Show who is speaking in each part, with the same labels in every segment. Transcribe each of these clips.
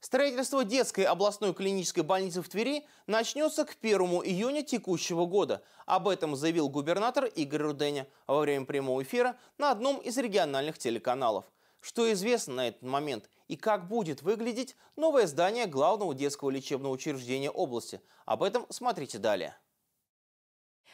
Speaker 1: Строительство детской областной клинической больницы в Твери начнется к 1 июня текущего года. Об этом заявил губернатор Игорь Руденя во время прямого эфира на одном из региональных телеканалов. Что известно на этот момент и как будет выглядеть новое здание главного детского лечебного учреждения области? Об этом смотрите далее.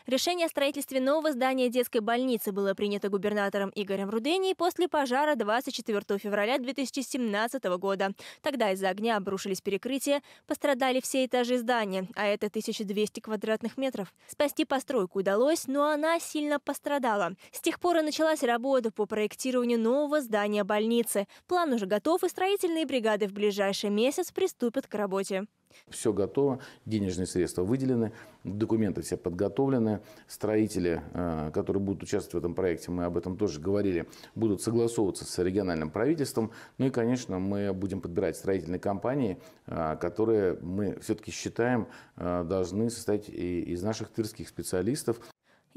Speaker 2: Решение о строительстве нового здания детской больницы было принято губернатором Игорем Рудени после пожара 24 февраля 2017 года. Тогда из-за огня обрушились перекрытия, пострадали все этажи здания, а это 1200 квадратных метров. Спасти постройку удалось, но она сильно пострадала. С тех пор и началась работа по проектированию нового здания больницы. План уже готов, и строительные бригады в ближайший месяц приступят к работе.
Speaker 3: Все готово, денежные средства выделены, документы все подготовлены. Строители, э, которые будут участвовать в этом проекте, мы об этом тоже говорили, будут согласовываться с региональным правительством. Ну и, конечно, мы будем подбирать строительные компании, э, которые мы все-таки считаем э, должны состоять из наших тырских специалистов.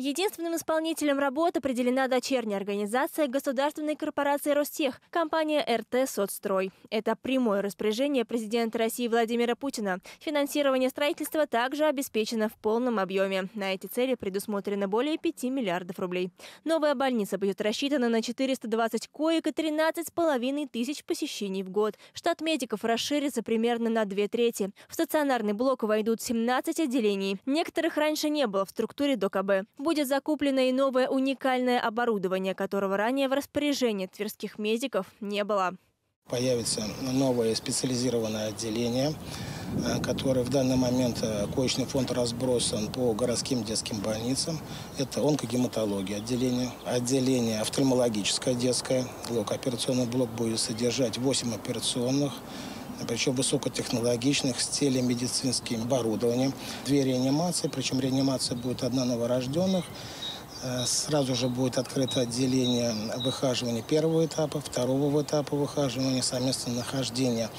Speaker 2: Единственным исполнителем работ определена дочерняя организация государственной корпорации «Ростех» компания РТ «Соцстрой». Это прямое распоряжение президента России Владимира Путина. Финансирование строительства также обеспечено в полном объеме. На эти цели предусмотрено более 5 миллиардов рублей. Новая больница будет рассчитана на 420 коек и 13 с половиной тысяч посещений в год. Штат медиков расширится примерно на две трети. В стационарный блок войдут 17 отделений. Некоторых раньше не было в структуре ДОКБ. А будет закуплено и новое уникальное оборудование, которого ранее в распоряжении тверских медиков не было.
Speaker 4: Появится новое специализированное отделение, э, которое в данный момент э, коечный фонд разбросан по городским детским больницам. Это онкогематология отделение, отделение офтальмологическое детское, блок, операционный блок будет содержать 8 операционных, а причем высокотехнологичных, с телемедицинским оборудованием. Две реанимации, причем реанимация будет одна новорожденных, э, Сразу же будет открыто отделение выхаживания первого этапа, второго этапа выхаживания, совместного нахождения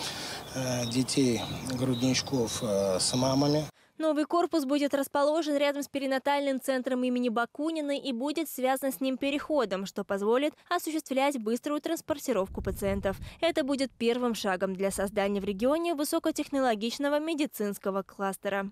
Speaker 4: э, детей грудничков э, с мамами.
Speaker 2: Новый корпус будет расположен рядом с перинатальным центром имени Бакунина и будет связан с ним переходом, что позволит осуществлять быструю транспортировку пациентов. Это будет первым шагом для создания в регионе высокотехнологичного медицинского кластера.